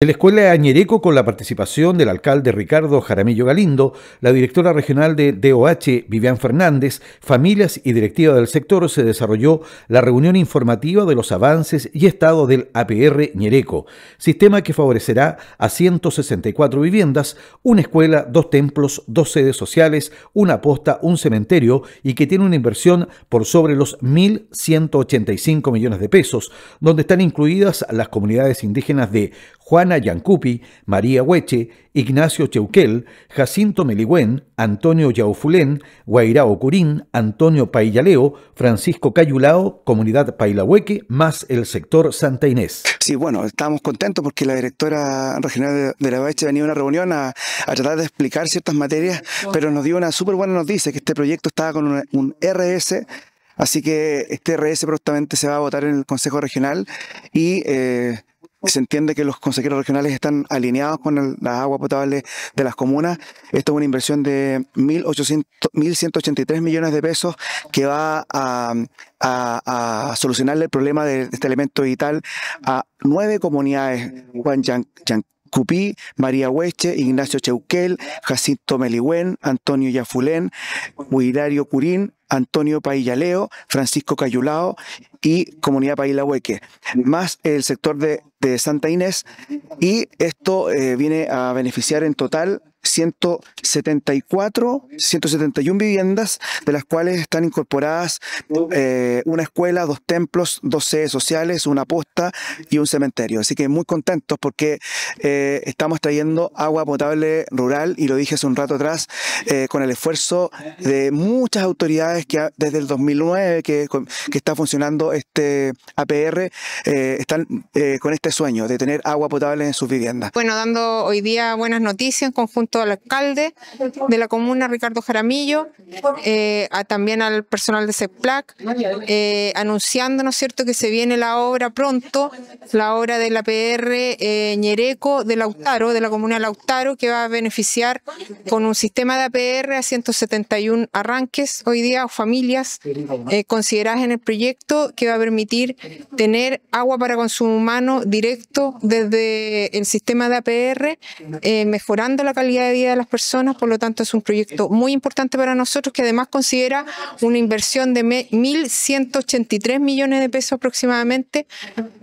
En la escuela de Añereco, con la participación del alcalde Ricardo Jaramillo Galindo, la directora regional de DOH, Vivian Fernández, familias y directiva del sector, se desarrolló la reunión informativa de los avances y estado del APR Ñereco, sistema que favorecerá a 164 viviendas, una escuela, dos templos, dos sedes sociales, una posta, un cementerio y que tiene una inversión por sobre los 1.185 millones de pesos, donde están incluidas las comunidades indígenas de Juan Yancupi, María Hueche, Ignacio Cheuquel, Jacinto Meligüen, Antonio Yaufulén, Guairao Curín, Antonio Paillaleo, Francisco Cayulao, Comunidad Pailahueque, más el sector Santa Inés. Sí, bueno, estamos contentos porque la directora regional de la ha venía a una reunión a, tratar de explicar ciertas materias, pero nos dio una súper buena noticia, que este proyecto estaba con un RS Así que este RS prontamente se va a votar en el Consejo Regional y eh, se entiende que los consejeros regionales están alineados con las aguas potables de las comunas. Esta es una inversión de 1.183 millones de pesos que va a, solucionar el problema de este elemento vital a nueve comunidades, Juan Cupí, María Hueche, Ignacio Cheuquel, Jacinto Melihuén, Antonio Yafulén, Huilario Curín, Antonio Paillaleo, Francisco Cayulao y Comunidad Hueque más el sector de, Santa Inés, y esto eh, viene a beneficiar en total 174, 171 viviendas, de las cuales están incorporadas eh, una escuela, dos templos, dos sedes sociales, una posta y un cementerio. Así que muy contentos porque eh, estamos trayendo agua potable rural, y lo dije hace un rato atrás, con el esfuerzo de muchas autoridades que desde el 2009 que, que está funcionando este, APR eh, están eh, con este sueño de tener agua potable en sus viviendas. Bueno, dando hoy día buenas noticias en conjunto al alcalde de la comuna, Ricardo Jaramillo, eh, también al personal de CEPLAC, anunciando, ¿no es cierto?, que se viene la obra pronto, la obra del APR Ñereco de Lautaro, de la comuna de Lautaro, que va a beneficiar con un sistema de APR a 171 arranques hoy día o familias consideradas en el proyecto que va a permitir tener agua para consumo humano directo desde el sistema de APR, eh, mejorando la calidad de vida de las personas. Por lo tanto, es un proyecto muy importante para nosotros que además considera una inversión de 1.183 millones de pesos aproximadamente.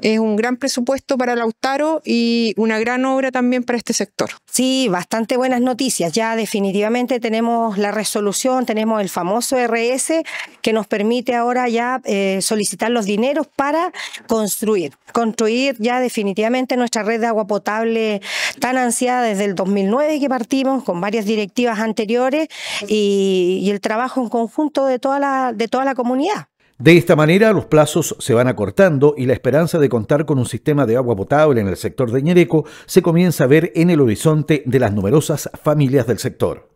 Es un gran presupuesto para Lautaro y una gran obra también para este sector. Sí, bastante buenas noticias. Ya definitivamente tenemos la resolución, tenemos el famoso RS que nos permite ahora ya eh, solicitar los dineros para construir, construir ya definitivamente nuestra red de agua potable tan ansiada desde el 2009 que partimos con varias directivas anteriores y, el trabajo en conjunto de toda la, de toda la comunidad. De esta manera, los plazos se van acortando y la esperanza de contar con un sistema de agua potable en el sector de Ñereco se comienza a ver en el horizonte de las numerosas familias del sector.